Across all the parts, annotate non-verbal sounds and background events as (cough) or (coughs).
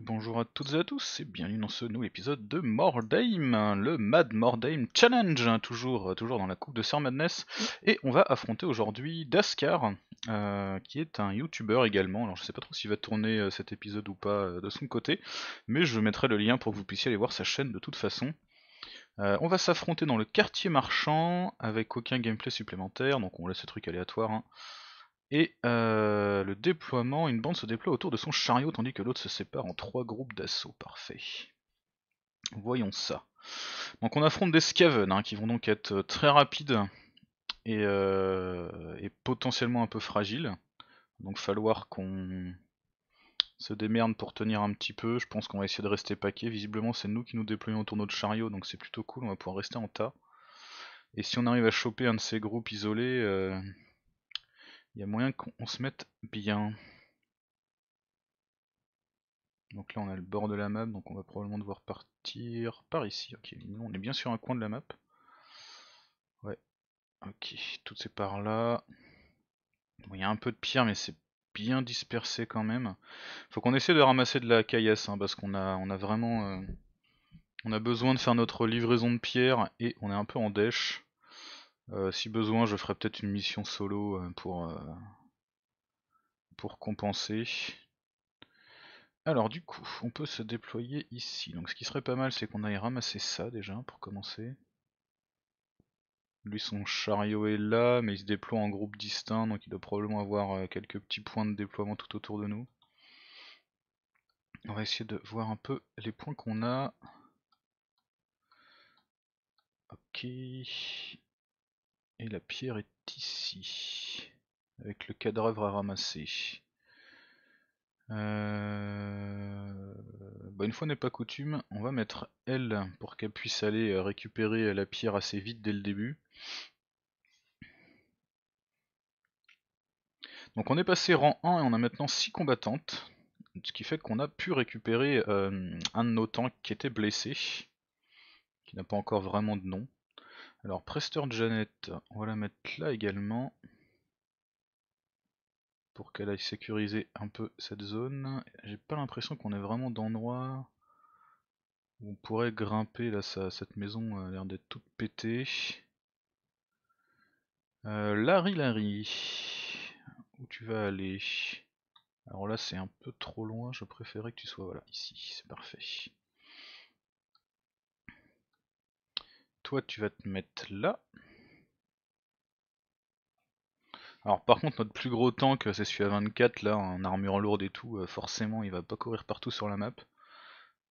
bonjour à toutes et à tous et bienvenue dans ce nouvel épisode de Mordheim, le Mad Mordheim Challenge, hein, toujours, euh, toujours dans la coupe de Sir Madness. Et on va affronter aujourd'hui Daskar, euh, qui est un youtubeur également. Alors je sais pas trop s'il va tourner euh, cet épisode ou pas de son côté, mais je mettrai le lien pour que vous puissiez aller voir sa chaîne de toute façon. on va s'affronter dans le quartier marchand avec aucun gameplay supplémentaire, donc on laisse ce truc aléatoire. Hein. Et euh, le déploiement, une bande se déploie autour de son chariot tandis que l'autre se sépare en trois groupes d'assaut. Parfait. Voyons ça. Donc on affronte des Skaven hein, qui vont donc être euh, très rapides euh, et, potentiellement un peu fragiles. Donc falloir qu'on se démerde pour tenir un petit peu. Je pense qu'on va essayer de rester paquet. Visiblement c'est nous qui nous déployons autour de notre chariot donc c'est plutôt cool. On va pouvoir rester en tas. Et si on arrive à choper un de ces groupes isolés... Euh il y a moyen qu'on se mette bien. Donc là on a le bord de la map, donc on va probablement devoir partir par ici. Ok, on est bien sur un coin de la map. Ouais, ok, toutes ces par là. il y a un peu de pierre mais c'est bien dispersé quand même. Faut qu'on essaie de ramasser de la caillasse hein, parce qu'on a, on a vraiment... Euh, on a besoin de faire notre livraison de pierre et on est un peu en dèche. Euh, si besoin, je ferai peut-être une mission solo euh, pour, euh, pour compenser. Alors du coup, on peut se déployer ici. Donc ce qui serait pas mal, c'est qu'on aille ramasser ça déjà, pour commencer. Lui, son chariot est là, mais il se déploie en groupe distinct, donc il doit probablement avoir quelques petits points de déploiement tout autour de nous. On va essayer de voir un peu les points qu'on a. Ok. Et la pierre est ici, avec le cadavre à ramasser. Euh, bah, une fois n'est pas coutume, on va mettre elle pour qu'elle puisse aller euh, récupérer euh, la pierre assez vite dès le début. Donc on est passé rang 1 et on a maintenant 6 combattantes, ce qui fait qu'on a pu récupérer un de nos tanks qui était blessé, qui n'a pas encore vraiment de nom. Alors Prester Jeannette, on va la mettre là également pour qu'elle aille sécuriser un peu cette zone. J'ai pas l'impression qu'on est vraiment d'endroit où on pourrait grimper. Là, cette maison a l'air d'être toute pétée. Euh, Larry Larry, où tu vas aller Alors là, c'est un peu trop loin. Je préférais que tu sois voilà ici. C'est parfait. toi tu vas te mettre là. Alors par contre notre plus gros tank euh, c'est celui à 24 là en armure lourde et tout, euh, forcément il va pas courir partout sur la map.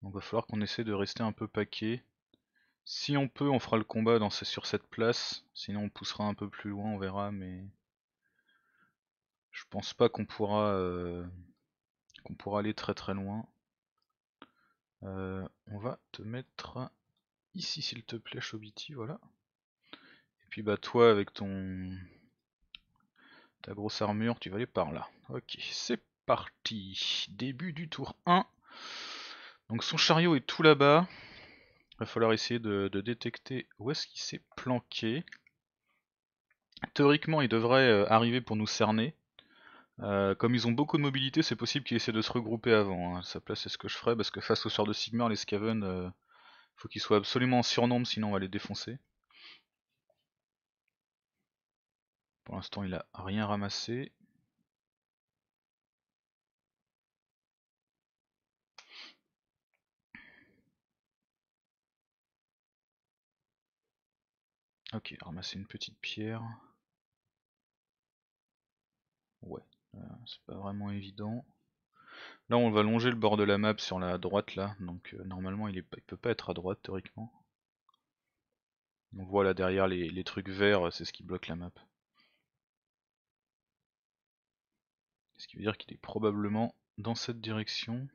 Donc va falloir qu'on essaie de rester un peu paquet. Si on peut on fera le combat dans, sur cette place, sinon on poussera un peu plus loin, on verra, mais je pense pas qu'on pourra euh, qu'on pourra aller très très loin. on va te mettre ici s'il te plaît Chobiti, voilà. Et puis bah toi avec ton ta grosse armure, tu vas aller par là. Ok, c'est parti. Début du tour 1. Donc son chariot est tout là-bas. Il va falloir essayer de, détecter où est-ce qu'il s'est planqué. Théoriquement, il devrait euh, arriver pour nous cerner. Euh, comme ils ont beaucoup de mobilité, c'est possible qu'ils essaient de se regrouper avant. ça hein. sa place, c'est ce que je ferais, parce que face au sort de Sigmar, les Skaven, euh, faut qu'il soit absolument en surnombre, sinon on va les défoncer. Pour l'instant, il a rien ramassé. Ok, ramasser une petite pierre. Ouais, euh, c'est pas vraiment évident. Là on va longer le bord de la map sur la droite là, donc euh, normalement il, ne peut pas être à droite théoriquement. On voit là derrière les trucs verts, euh, c'est ce qui bloque la map. Ce qui veut dire qu'il est probablement dans cette direction.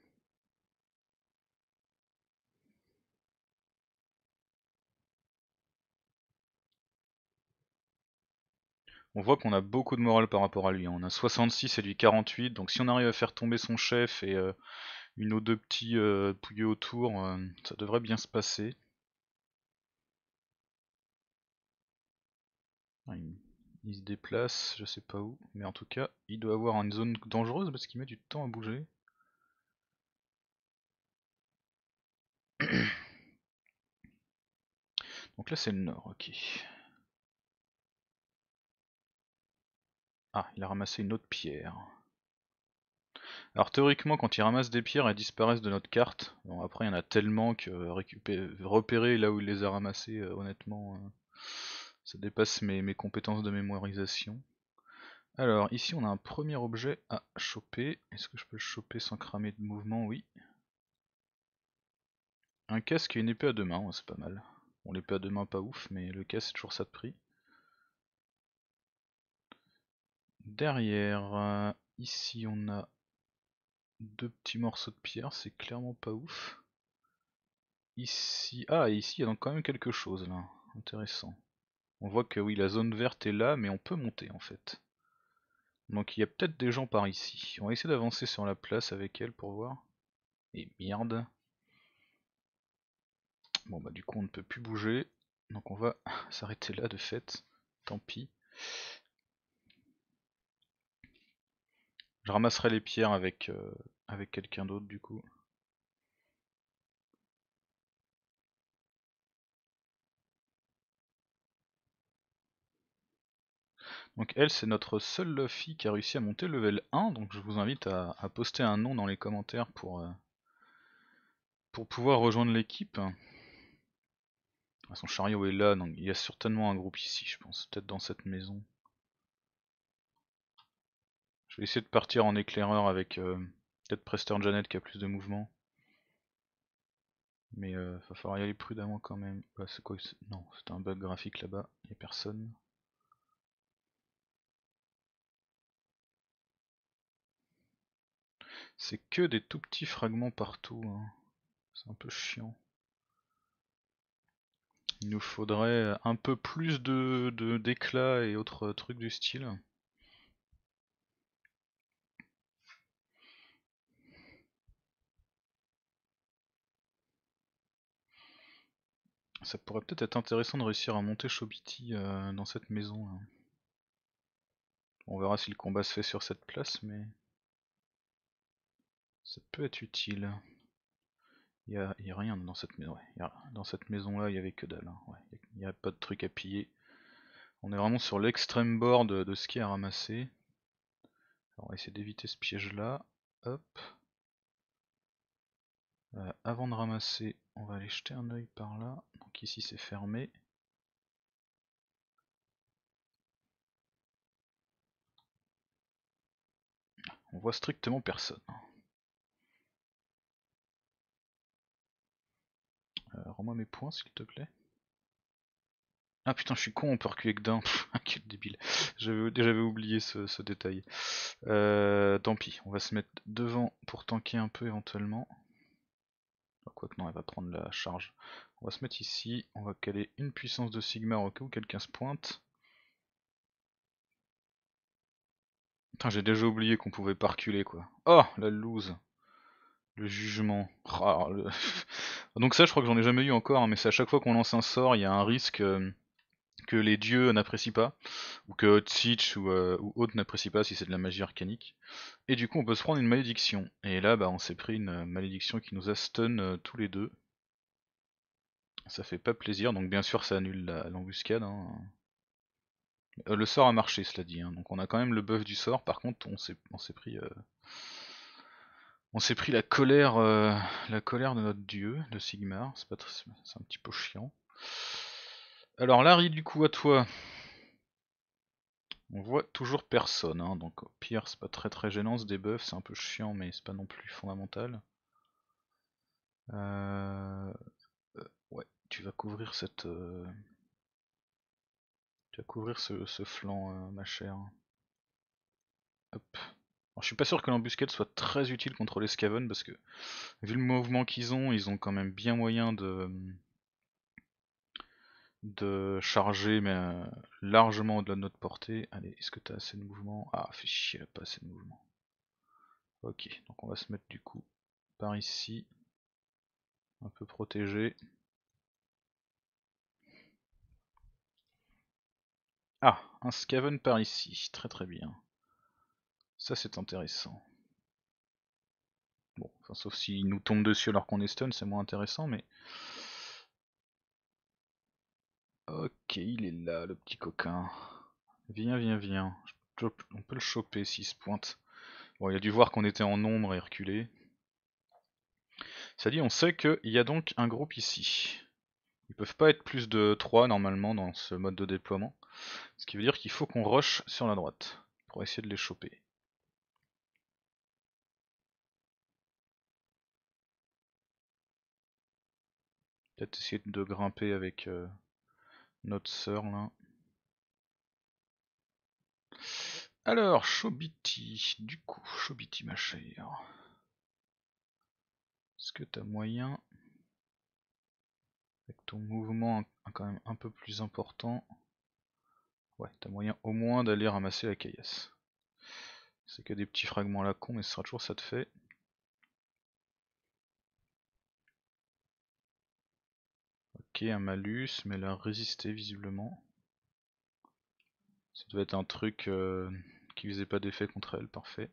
on voit qu'on a beaucoup de morale par rapport à lui. Hein. On a 66 et lui 48, donc si on arrive à faire tomber son chef et euh, une ou deux petits euh, pouillés autour, euh, ça devrait bien se passer. Ah, il, il, se déplace, je sais pas où, mais en tout cas, il doit avoir une zone dangereuse parce qu'il met du temps à bouger. (coughs) Donc là c'est le nord, ok. Ah, il a ramassé une autre pierre. Alors théoriquement, quand il ramasse des pierres, elles disparaissent de notre carte. Bon, après, il y en a tellement que repérer là où il les a ramassées, euh, honnêtement, euh, ça dépasse mes, compétences de mémorisation. Alors, ici, on a un premier objet à choper. Est-ce que je peux le choper sans cramer de mouvement Oui. Un casque et une épée à deux mains, c'est pas mal. Bon, l'épée à deux mains, pas ouf, mais le casque, c'est toujours ça de prix. Derrière, euh, ici on a deux petits morceaux de pierre, c'est clairement pas ouf. Ici, ah ici il y a donc quand même quelque chose là, intéressant. On voit que oui la zone verte est là mais on peut monter en fait. Donc il y a peut-être des gens par ici. On va essayer d'avancer sur la place avec elle pour voir. Et merde. Bon bah du coup on ne peut plus bouger. Donc on va (laughs) s'arrêter là de fait. Tant pis. Je ramasserai les pierres avec, euh, avec quelqu'un d'autre du coup. Donc elle, c'est notre seule fille qui a réussi à monter level 1, donc je vous invite à, poster un nom dans les commentaires pour, euh, pour pouvoir rejoindre l'équipe. Ah, son chariot est là, donc il y a certainement un groupe ici, je pense, peut-être dans cette maison. Je vais essayer de partir en éclaireur avec euh, peut-être Preston Janet qui a plus de mouvement. Mais il euh, va falloir y aller prudemment quand même. Bah, c'est Non, c'est un bug graphique là-bas, il n'y a personne. C'est que des tout petits fragments partout. Hein. C'est un peu chiant. Il nous faudrait euh, un peu plus de d'éclat et autres trucs du style. Ça pourrait peut-être être intéressant de réussir à monter Chobiti euh, dans cette maison. Hein. On verra si le combat se fait sur cette place, mais ça peut être utile. Il y a, rien dans cette maison. dans cette maison-là, il n'y avait que dalle. Hein, il n'y a, pas de truc à piller. On est vraiment sur l'extrême bord de, ce qui est à ramasser. on va essayer d'éviter ce piège-là. Hop. Euh, avant de ramasser, on va aller jeter un oeil par là. Donc ici c'est fermé. On voit strictement personne. Euh, rends-moi mes points s'il te plaît. Ah putain, je suis con, on peut reculer que d'un. (laughs) Ah, quel débile. J'avais oublié ce, détail. Euh, tant pis, on va se mettre devant pour tanker un peu éventuellement non, elle va prendre la charge. On va se mettre ici. On va caler une puissance de Sigma au cas où quelqu'un se pointe. j'ai déjà oublié qu'on pouvait pas reculer quoi. Oh, la loose le jugement. Ah, (laughs) Donc ça je crois que j'en ai jamais eu encore, hein, mais c'est à chaque fois qu'on lance un sort, il y a un risque euh, que les dieux n'apprécient pas, ou que Tsitch ou, euh, ou autre n'apprécient pas si c'est de la magie arcanique. Et du coup, on peut se prendre une malédiction. Et là, bah, on s'est pris une malédiction qui nous a stun euh, tous les deux. Ça fait pas plaisir, donc bien sûr, ça annule l'embuscade. Hein. Euh, le sort a marché, cela dit. Hein. Donc on a quand même le buff du sort, par contre, on s'est pris. On s'est pris la colère, la colère de notre dieu, de Sigmar, c'est un petit peu chiant. Alors Larry, du coup, à toi. On voit toujours personne, hein, donc au pire c'est pas très très gênant ce debuff, c'est un peu chiant mais c'est pas non plus fondamental. Euh, euh, ouais, tu vas couvrir cette... Euh, tu vas couvrir ce, flanc, ma chère. Hop. je suis pas sûr que l'embuscade soit très utile contre les Scaven parce que vu le mouvement qu'ils ont, ils ont quand même bien moyen de de charger, mais euh, largement au-delà de notre portée. Allez, est-ce que t'as assez de mouvement Ah, fait chier, pas assez de mouvement. Ok, donc on va se mettre du coup par ici, un peu protégé. Ah, un scaven par ici, très très bien. Ça c'est intéressant. Bon, enfin, sauf s'il nous tombe dessus alors qu'on est stun, c'est moins intéressant, mais... Ok, il est là, le petit coquin. Viens, viens, viens. On peut le choper s'il se pointe. Bon, il a dû voir qu'on était en nombre et reculer. Ça dit, on sait qu'il y a donc un groupe ici. Ils peuvent pas être plus de 3 normalement dans ce mode de déploiement. Ce qui veut dire qu'il faut qu'on rush sur la droite pour essayer de les choper. Peut-être essayer de grimper avec euh, notre sœur là. Alors, Chobiti, du coup, Chobiti ma chère. Est-ce que t'as moyen avec ton mouvement quand même un peu plus important Ouais, t'as moyen au moins d'aller ramasser la caillasse. C'est que des petits fragments là la con, mais ce sera toujours ça de fait. Ok, un malus, mais elle a résisté visiblement. Ça devait être un truc euh, qui faisait pas d'effet contre elle, parfait.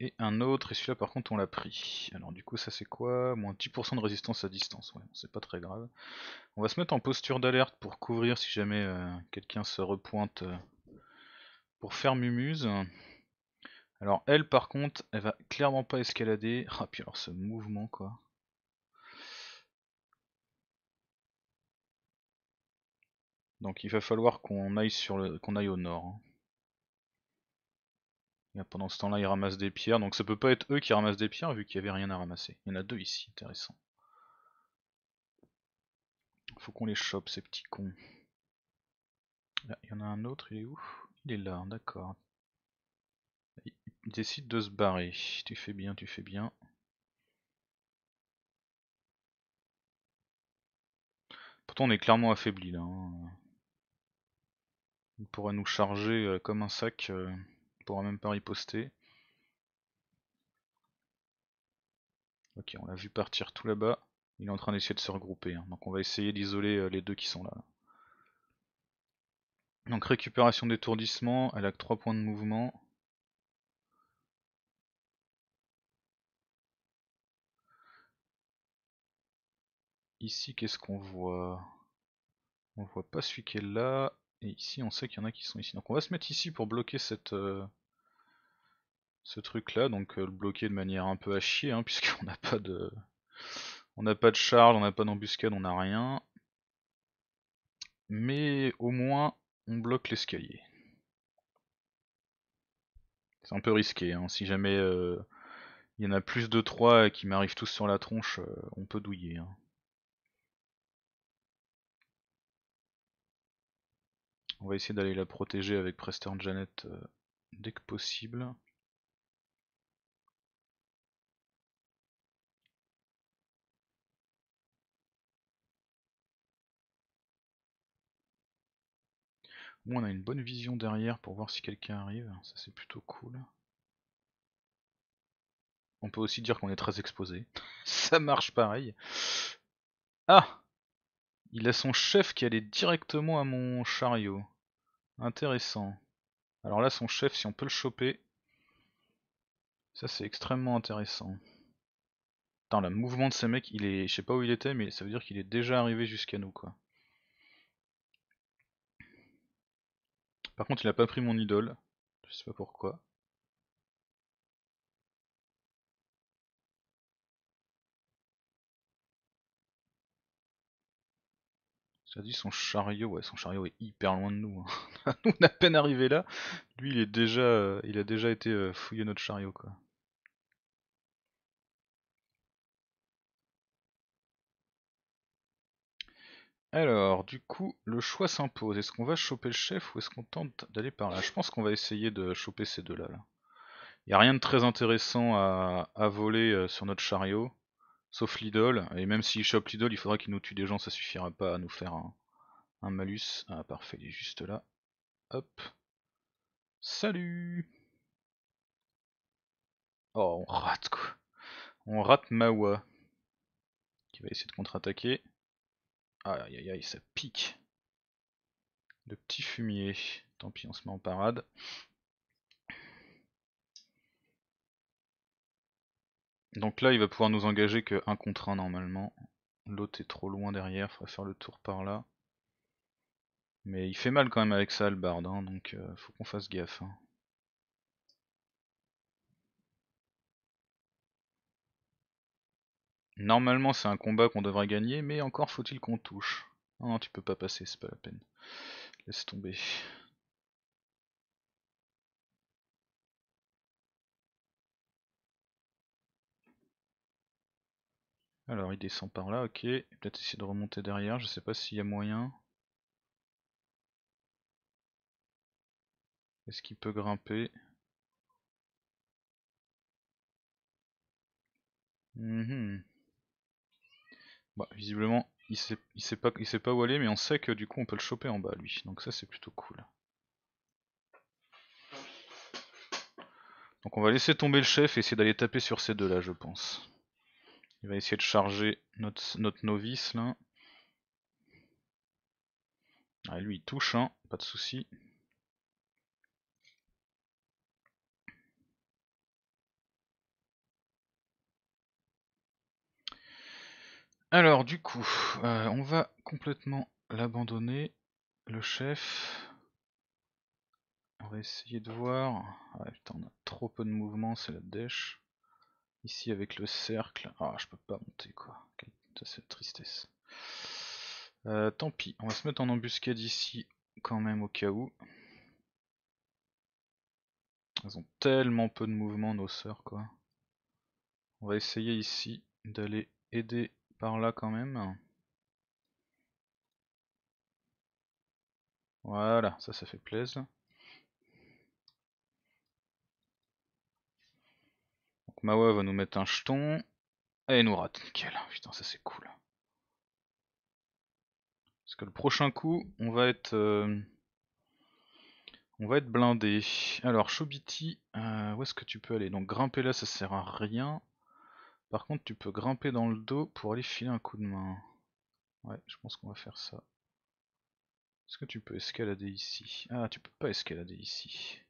Et un autre, et celui-là par contre on l'a pris. Alors du coup ça c'est quoi Moins 10% de résistance à distance, ouais, c'est pas très grave. On va se mettre en posture d'alerte pour couvrir si jamais euh, quelqu'un se repointe euh, pour faire mumuse. Alors elle par contre, elle va clairement pas escalader. Ah puis alors ce mouvement quoi. Donc il va falloir qu'on aille sur le qu'on aille au nord. Hein. pendant ce temps-là, ils ramassent des pierres. Donc ça peut pas être eux qui ramassent des pierres vu qu'il n'y avait rien à ramasser. Il y en a deux ici, intéressant. Faut qu'on les chope ces petits cons. il y en a un autre, il est où Il est là, d'accord. Il décide de se barrer. Tu fais bien, tu fais bien. Pourtant on est clairement affaibli là. Hein. Il pourrait nous charger euh, comme un sac, euh, ne pourra même pas riposter. Ok, on l'a vu partir tout là-bas. Il est en train d'essayer de se regrouper. Hein. Donc on va essayer d'isoler euh, les deux qui sont là. Donc récupération d'étourdissement, elle a que 3 points de mouvement. Ici, qu'est-ce qu'on voit On voit pas celui qui est là. Et ici, on sait qu'il y en a qui sont ici. Donc on va se mettre ici pour bloquer cette, euh, ce truc-là. Donc euh, le bloquer de manière un peu à chier, hein, (laughs) puisqu'on n'a pas de... On n'a pas de charge, on n'a pas d'embuscade, on n'a rien. Mais au moins, on bloque l'escalier. C'est un peu risqué, hein. si jamais euh, il y en a plus de 3 qui m'arrivent tous sur la tronche, on peut douiller. Hein. On va essayer d'aller la protéger avec Preston Janet euh, dès que possible. on a une bonne vision derrière pour voir si quelqu'un arrive, ça c'est plutôt cool. On peut aussi dire qu'on est très exposé. (laughs) ça marche pareil. Ah il a son chef qui allait directement à mon chariot. Intéressant. Alors là, son chef, si on peut le choper, ça c'est extrêmement intéressant. Attends le mouvement de ces mecs, il est, je sais pas où il était, mais ça veut dire qu'il est déjà arrivé jusqu'à nous, quoi. Par contre, il a pas pris mon idole. Je sais pas pourquoi. dit, son chariot, ouais, son chariot est hyper loin de nous. Hein. (laughs) on est à peine arrivé là. Lui, il est déjà, euh, il a déjà été euh, fouiller fouillé notre chariot, quoi. Alors, du coup, le choix s'impose. Est-ce qu'on va choper le chef ou est-ce qu'on tente d'aller par là Je pense qu'on va essayer de choper ces deux-là. Il n'y a rien de très intéressant à, voler euh, sur notre chariot. Sauf l'idole, et même s'il chope l'idole, il faudra qu'il nous tue des gens, ça suffira pas à nous faire un, un malus. Ah parfait, il est juste là. Hop. Salut Oh, on rate quoi. On rate Mawa. Qui va essayer de contre-attaquer. Aïe aïe aïe, ça pique. Le petit fumier. Tant pis, on se met en parade. Donc là, il va pouvoir nous engager que contre un normalement. L'autre est trop loin derrière, faudrait faire le tour par là. Mais il fait mal quand même avec ça, le bard, hein, donc euh, faut qu'on fasse gaffe. Hein. Normalement, c'est un combat qu'on devrait gagner, mais encore faut-il qu'on touche. Non, tu peux pas passer, c'est pas la peine. Laisse tomber. Alors il descend par là, ok. Peut-être essayer de remonter derrière, je sais pas s'il y a moyen. Est-ce qu'il peut grimper mhm. bah, visiblement, il pas, il sait pas où aller, mais on sait que du coup on peut le choper en bas lui, donc ça c'est plutôt cool. Donc on va laisser tomber le chef et essayer d'aller taper sur ces deux là je pense. Il va essayer de charger notre, novice là. Ah, lui il touche, hein, pas de souci. Alors du coup, euh, on va complètement l'abandonner, le chef. On va essayer de voir. Ah putain, on a trop peu de mouvement, c'est la dèche. Ici avec le cercle. Ah je peux pas monter quoi. Quelle tristesse. Euh, tant pis, on va se mettre en embuscade ici quand même au cas où. Elles ont tellement peu de mouvement nos sœurs quoi. On va essayer ici d'aller aider par là quand même. Voilà, ça ça fait plaisir. Mawa va nous mettre un jeton. Et nous rate, nickel. Putain, ça c'est cool. Parce que le prochain coup, on va être... Euh, on va être blindé. Alors, Chobiti, euh, où est-ce que tu peux aller Donc grimper là, ça sert à rien. Par contre, tu peux grimper dans le dos pour aller filer un coup de main. Ouais, je pense qu'on va faire ça. Est-ce que tu peux escalader ici Ah, tu peux pas escalader ici.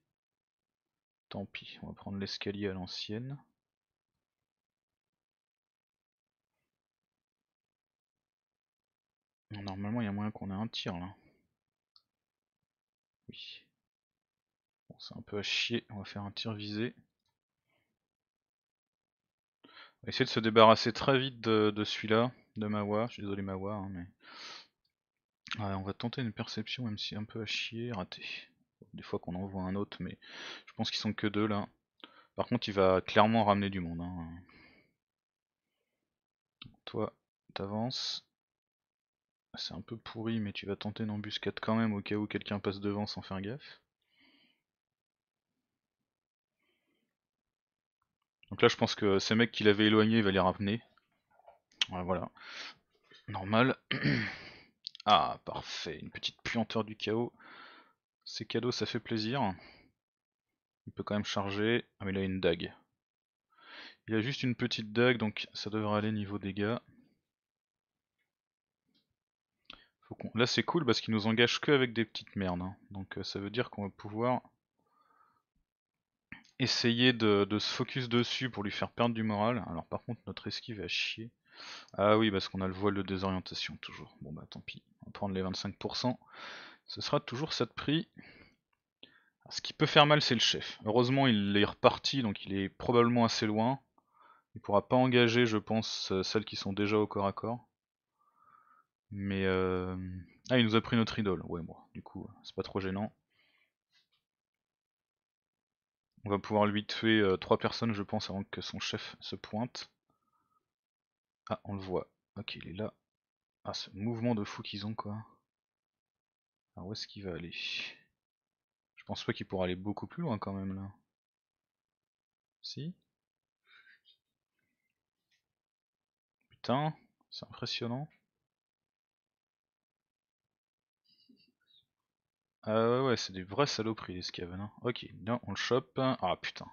Tant pis, on va prendre l'escalier à l'ancienne. Normalement, il y a moyen qu'on ait un tir là. Oui. Bon, c'est un peu à chier. On va faire un tir visé. On va essayer de se débarrasser très vite de, celui-là, de Mawa. Je suis désolé, Mawa, hein, mais. on va tenter une perception, même si un peu à chier, raté. Des fois qu'on envoie un autre, mais je pense qu'ils sont que deux là. Par contre, il va clairement ramener du monde. Hein. Toi, t'avances. C'est un peu pourri, mais tu vas tenter une embuscade quand même au cas où quelqu'un passe devant sans faire gaffe. Donc là, je pense que ces mecs qu'il avait éloigné, il va les ramener. voilà. Normal. (clears throat) ah, parfait. Une petite puanteur du chaos. Ces cadeaux ça fait plaisir. Il peut quand même charger. Ah, mais il a une dague. Il a juste une petite dague, donc ça devrait aller niveau dégâts. Là c'est cool parce qu'il nous engage que avec des petites merdes. Hein. Donc euh, ça veut dire qu'on va pouvoir essayer de, se focus dessus pour lui faire perdre du moral. Alors par contre notre esquive va chier. Ah oui parce qu'on a le voile de désorientation toujours. Bon bah tant pis, on va prendre les 25%. Ce sera toujours ça de prix. ce qui peut faire mal c'est le chef. Heureusement il est reparti donc il est probablement assez loin. Il pourra pas engager je pense euh, celles qui sont déjà au corps à corps. Mais euh... ah, il nous a pris notre idole. Ouais, moi. Du coup, euh, c'est pas trop gênant. On va pouvoir lui tuer 3 euh, trois personnes, je pense, avant que son chef se pointe. Ah, on le voit. Ok, il est là. Ah, ce mouvement de fou qu'ils ont, quoi. Alors, ah, où est-ce qu'il va aller Je pense pas qu'il pourra aller beaucoup plus loin, quand même, là. Si Putain, c'est impressionnant. Euh, ouais, c'est des vrais saloperies les Skaven. Hein. Ok, là on le chope. Ah putain.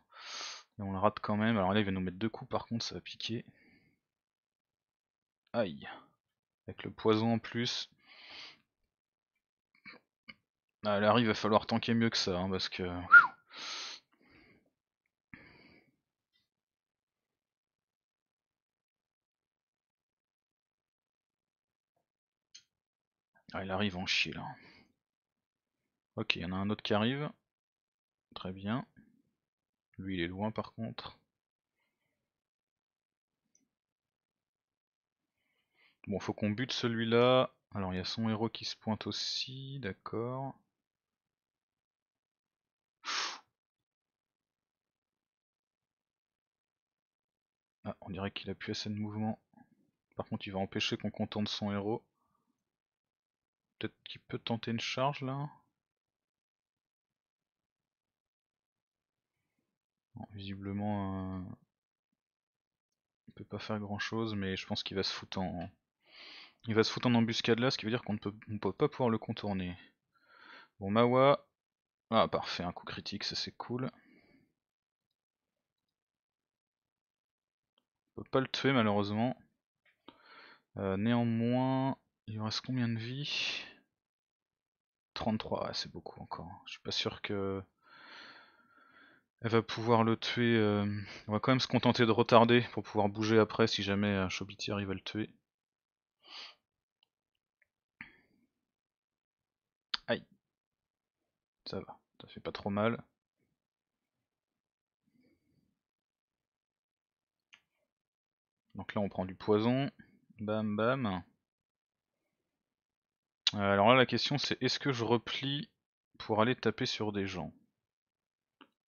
on le rate quand même. Alors là, il va nous mettre deux coups par contre, ça va piquer. Aïe. Avec le poison en plus. Ah, là, il va falloir tanker mieux que ça, hein, parce que. Ah, il arrive en chier là. Ok, il y en a un autre qui arrive. Très bien. Lui, il est loin par contre. Bon, faut qu'on bute celui-là. Alors, il y a son héros qui se pointe aussi, d'accord. Ah, on dirait qu'il a plus assez de mouvement. Par contre, il va empêcher qu'on contente son héros. Peut-être qu'il peut tenter une charge là. visiblement, euh, on peut pas faire grand chose, mais je pense qu'il va se foutre en. Il va se foutre en embuscade là, ce qui veut dire qu'on ne peut, pas pouvoir le contourner. Bon, Mawa. Ah, parfait, un coup critique, ça c'est cool. On peut pas le tuer malheureusement. Euh, néanmoins, il reste combien de vie 33, ah, c'est beaucoup encore. Je suis pas sûr que elle va pouvoir le tuer. Euh, on va quand même se contenter de retarder pour pouvoir bouger après si jamais Chobiti arrive à le tuer. Aïe. Ça va, ça fait pas trop mal. Donc là on prend du poison. Bam bam. Euh, alors là la question c'est est-ce que je replie pour aller taper sur des gens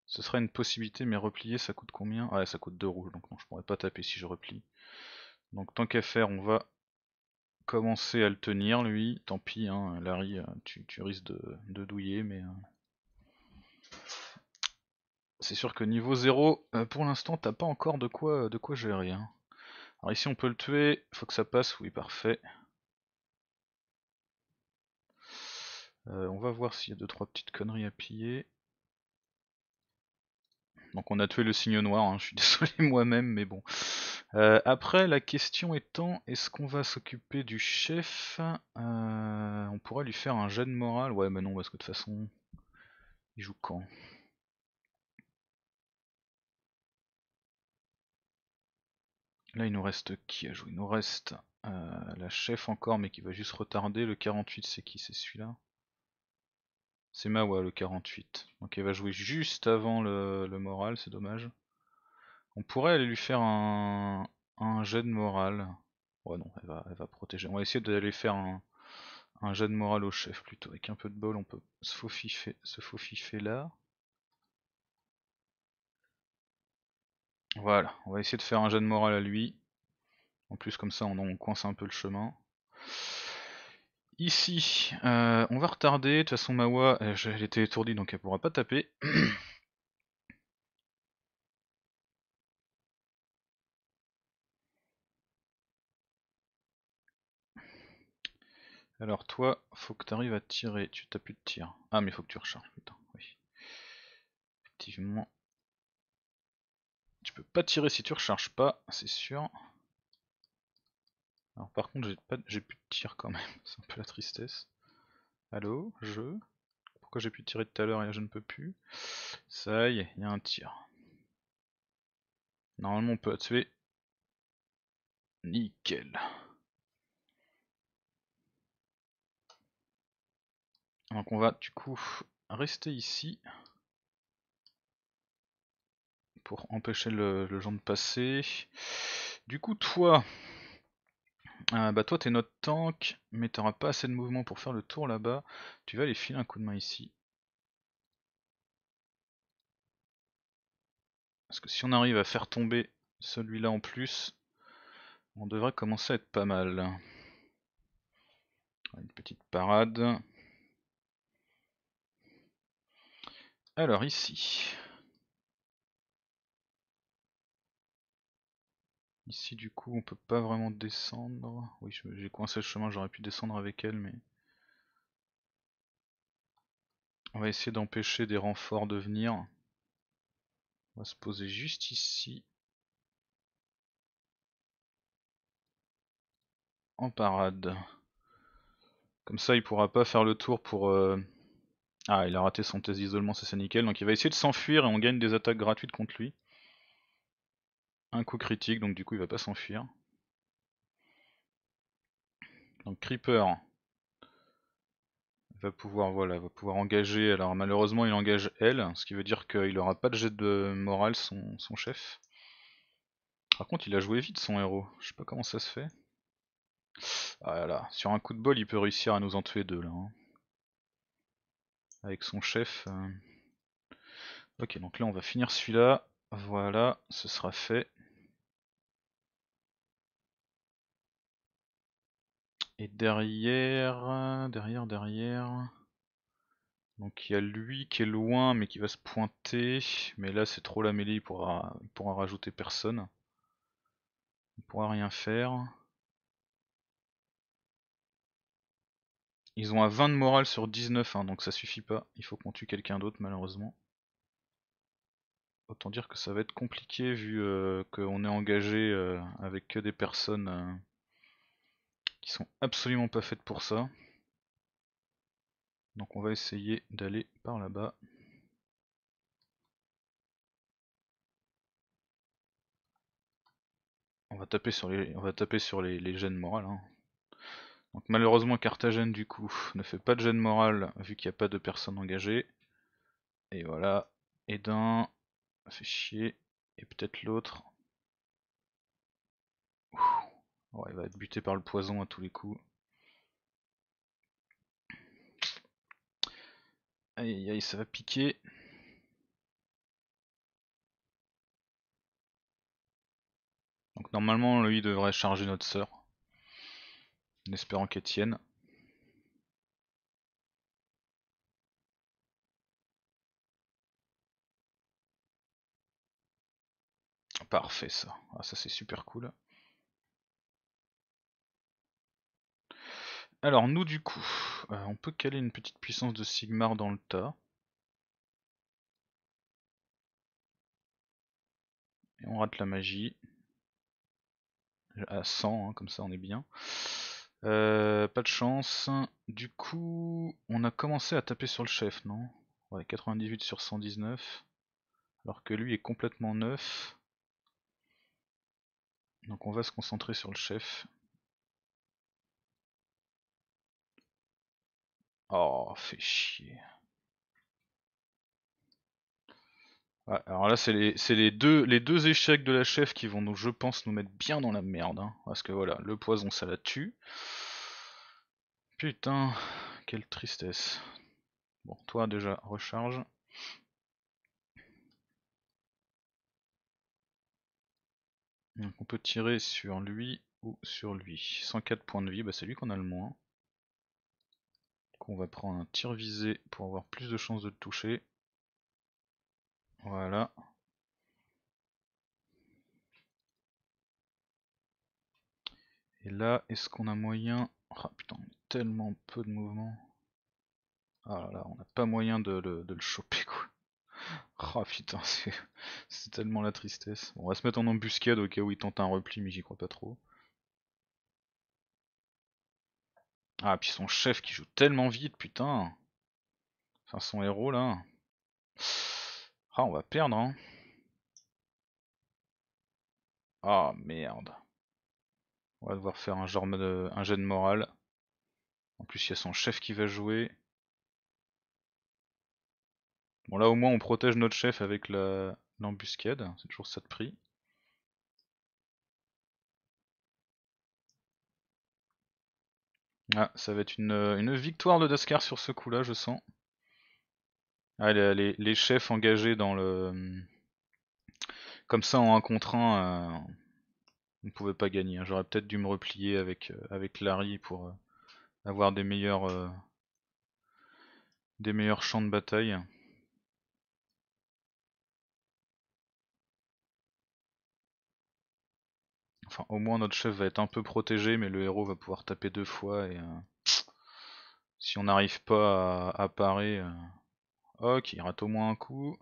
ce serait une possibilité, mais replier ça coûte combien Ah, ça coûte 2 rouges, donc non, je pourrais pas taper si je replie. Donc tant qu'à faire, on va commencer à le tenir, lui. Tant pis, hein, Larry, euh, tu, risques de, douiller, mais... Euh, c'est sûr que niveau 0, euh, pour l'instant, t'as pas encore de quoi, de quoi gérer. rien. Hein. Alors ici, on peut le tuer, faut que ça passe, oui, parfait. on va voir s'il y a 2-3 petites conneries à piller. Donc on a tué le signe noir, hein, je suis (laughs) désolé moi-même, mais bon. Euh, après, la question étant, est-ce qu'on va s'occuper du chef euh, On pourrait lui faire un jet de morale Ouais, mais non, parce que de toute façon, il joue quand Là, il nous reste qui à jouer Il nous reste euh, la chef encore, mais qui va juste retarder. Le 48, c'est qui C'est celui-là c'est Mawa le 48. Donc elle va jouer juste avant le, moral, c'est dommage. On pourrait aller lui faire un, un jet de morale. Ouais non, elle va, protéger. On va essayer d'aller faire un, jet de morale au chef plutôt. Avec un peu de bol, on peut se faufifer, là. Voilà, on va essayer de faire un jet de morale à lui. En plus comme ça on, on coince un peu le chemin. Ici, euh, on va retarder. De toute façon, Mawa, euh, elle était étourdie donc elle pourra pas taper. (clears throat) Alors toi, faut que tu arrives à tirer. Tu t'as plus de tir. Ah mais faut que tu recharges, putain, oui. Effectivement. Tu peux pas tirer si tu recharges pas, c'est sûr. Alors par contre j'ai pas j'ai plus de tir quand même, (laughs) c'est un peu la tristesse. Allô, Je Pourquoi j'ai pu tirer tout à l'heure et là je ne peux plus Ça y est, il y a un tir. Normalement on peut tuer. Nickel. Donc on va du coup rester ici pour empêcher le, le, genre de passer. Du coup toi, ah, bah toi t'es notre tank, mais t'auras pas assez de mouvement pour faire le tour là-bas. Tu vas aller filer un coup de main ici. Parce que si on arrive à faire tomber celui-là en plus, on devrait commencer à être pas mal. Une petite parade. Alors ici, Ici du coup on peut pas vraiment descendre. Oui j'ai coincé le chemin, j'aurais pu descendre avec elle mais... On va essayer d'empêcher des renforts de venir. On va se poser juste ici. En parade. Comme ça il pourra pas faire le tour pour... Euh... Ah il a raté son test d'isolement, ça c'est nickel. Donc il va essayer de s'enfuir et on gagne des attaques gratuites contre lui. Un coup critique, donc du coup il va pas s'enfuir. Donc Creeper va pouvoir voilà va pouvoir engager. Alors malheureusement il engage elle, ce qui veut dire qu'il aura pas de jet de morale son, chef. Par contre il a joué vite son héros, je sais pas comment ça se fait. Voilà, ah sur un coup de bol il peut réussir à nous en tuer deux là. Hein. Avec son chef. Euh. Ok donc là on va finir celui-là. Voilà, ce sera fait. Et derrière, euh, derrière, derrière. Donc il y a lui qui est loin mais qui va se pointer. Mais là c'est trop la mêlée, il pourra, pourra rajouter personne. Il pourra rien faire. Ils ont à 20 de morale sur 19, hein, donc ça suffit pas. Il faut qu'on tue quelqu'un d'autre malheureusement. Autant dire que ça va être compliqué vu euh, qu'on est engagé euh, avec que des personnes sont absolument pas faites pour ça. Donc on va essayer d'aller par là-bas. On va taper sur les, on va taper sur les, gènes morales. Hein. Donc malheureusement Carthagène du coup ne fait pas de gènes morales vu qu'il n'y a pas de personnes engagées. Et voilà, Edin, fait chier, et peut-être l'autre. Oh, il va être buté par le poison à tous les coups. Aïe aïe, ça va piquer. Donc normalement, lui devrait charger notre sœur. En espérant qu'elle tienne. Parfait ça. Ah ça c'est super cool. Alors nous du coup, euh, on peut caler une petite puissance de Sigmar dans le tas. Et on rate la magie. À 100, hein, comme ça on est bien. Euh, pas de chance. Du coup, on a commencé à taper sur le chef, non Ouais, 98 sur 119. Alors que lui est complètement neuf. Donc on va se concentrer sur le chef. Oh, fait chier. alors là, c'est les, les, deux, les deux échecs de la chef qui vont, nous, je pense, nous mettre bien dans la merde. Hein, parce que voilà, le poison, ça la tue. Putain, quelle tristesse. Bon, toi déjà, recharge. on peut tirer sur lui ou sur lui. 104 points de vie, bah c'est lui qu'on a le moins on va prendre un tir visé pour avoir plus de chances de le toucher. Voilà. Et là, est-ce qu'on a moyen... Ah putain, tellement peu de mouvement. Ah là là, on n'a pas moyen de, le choper quoi. (laughs) Ah putain, c'est tellement la tristesse. on va se mettre en embuscade au cas où il tente un repli, mais j'y crois pas trop. Ah, puis son chef qui joue tellement vite, putain. Enfin, son héros là. Ah, on va perdre, hein. Ah, merde. On va devoir faire un genre de, un jeu de En plus, il y a son chef qui va jouer. Bon, là, au moins, on protège notre chef avec l'embuscade. C'est toujours ça de prix. Ah, ça va être euh, une, victoire de Daskar sur ce coup-là, je sens. Ah, les, chefs engagés dans le. Comme ça, en 1 contre 1, euh, on ne pouvait pas gagner. Hein. J'aurais peut-être dû me replier avec, euh, avec Larry pour avoir des meilleurs, des meilleurs champs de bataille. au moins notre chef va être un peu protégé, mais le héros va pouvoir taper deux fois et. Euh, si on n'arrive pas à, parer. Euh, ok, il rate au moins un coup.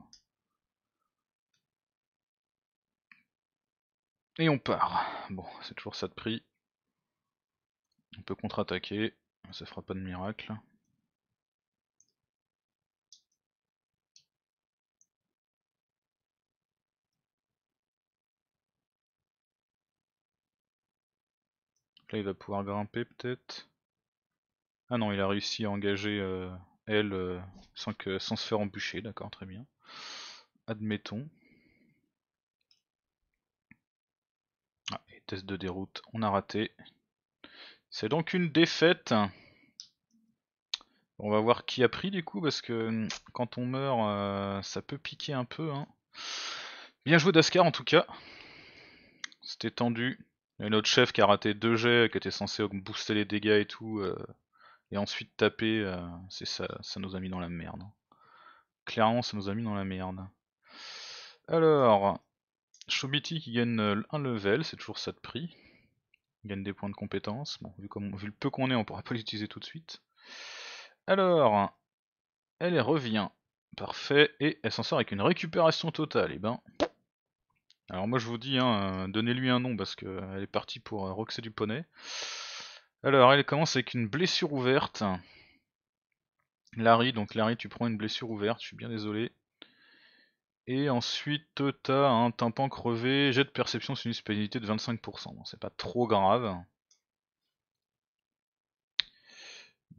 Et on part. Bon, c'est toujours ça de prix. On peut contre-attaquer, ça fera pas de miracle. Là, il va pouvoir grimper peut-être. Ah non, il a réussi à engager euh, elle euh, sans, se faire embûcher, d'accord, très bien. Admettons. Ah, et test de déroute, on a raté. C'est donc une défaite. On va voir qui a pris du coup, parce que hum, quand on meurt, euh, ça peut piquer un peu. Hein. Bien joué Dascar en tout cas. C'était tendu. Et notre chef qui a raté deux jets, qui était censé booster les dégâts et tout, euh, et ensuite taper, euh, c'est ça, ça nous a mis dans la merde. Clairement, ça nous a mis dans la merde. Alors, Shobiti qui gagne euh, un level, c'est toujours ça de prix. Il gagne des points de compétence. Bon, vu, comme, vu le peu qu'on est, on pourra pas l'utiliser tout de suite. Alors, elle revient. Parfait. Et elle s'en sort avec une récupération totale. Et eh ben, alors moi je vous dis, hein, euh, donnez-lui un nom parce qu'elle euh, est partie pour euh, roxer du Poney. Alors elle commence avec une blessure ouverte. Larry, donc Larry tu prends une blessure ouverte, je suis bien désolé. Et ensuite t'as un tympan crevé, jet de perception, sur une de 25%, bon, c'est pas trop grave.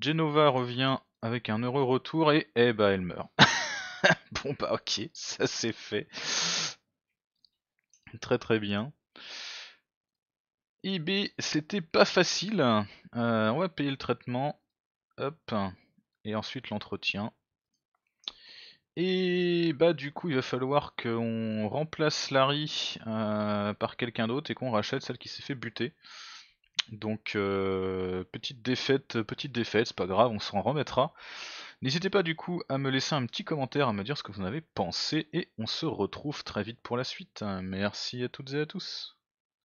Genova revient avec un heureux retour et eh bah elle meurt. (laughs) bon bah ok, ça c'est fait. Très très bien. IB, eh ben, c'était pas facile. Euh, on va payer le traitement. Hop. Et ensuite l'entretien. Et bah du coup il va falloir qu'on remplace Larry euh, par quelqu'un d'autre et qu'on rachète celle qui s'est fait buter. Donc euh, petite défaite, petite défaite, c'est pas grave, on s'en remettra. N'hésitez pas du coup à me laisser un petit commentaire, à me dire ce que vous en avez pensé, et on se retrouve très vite pour la suite. Merci à toutes et à tous.